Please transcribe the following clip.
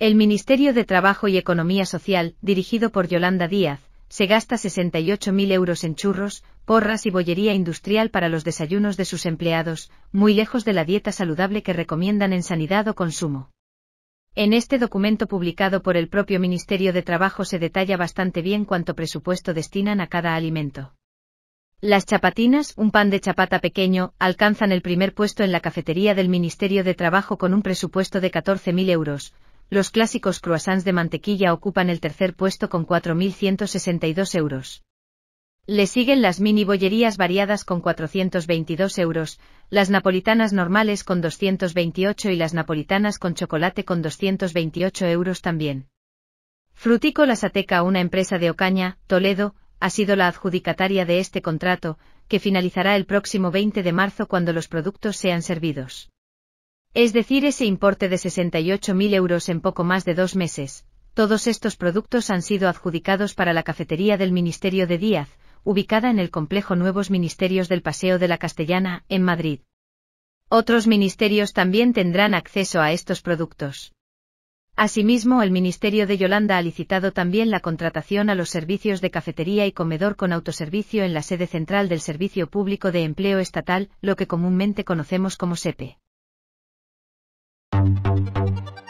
El Ministerio de Trabajo y Economía Social, dirigido por Yolanda Díaz, se gasta 68.000 euros en churros, porras y bollería industrial para los desayunos de sus empleados, muy lejos de la dieta saludable que recomiendan en sanidad o consumo. En este documento publicado por el propio Ministerio de Trabajo se detalla bastante bien cuánto presupuesto destinan a cada alimento. Las chapatinas, un pan de chapata pequeño, alcanzan el primer puesto en la cafetería del Ministerio de Trabajo con un presupuesto de 14.000 euros, los clásicos croissants de mantequilla ocupan el tercer puesto con 4.162 euros. Le siguen las mini bollerías variadas con 422 euros, las napolitanas normales con 228 y las napolitanas con chocolate con 228 euros también. La Sateca, una empresa de Ocaña, Toledo, ha sido la adjudicataria de este contrato, que finalizará el próximo 20 de marzo cuando los productos sean servidos. Es decir, ese importe de 68.000 euros en poco más de dos meses. Todos estos productos han sido adjudicados para la cafetería del Ministerio de Díaz, ubicada en el complejo Nuevos Ministerios del Paseo de la Castellana, en Madrid. Otros ministerios también tendrán acceso a estos productos. Asimismo, el Ministerio de Yolanda ha licitado también la contratación a los servicios de cafetería y comedor con autoservicio en la sede central del Servicio Público de Empleo Estatal, lo que comúnmente conocemos como SEPE. Thank you.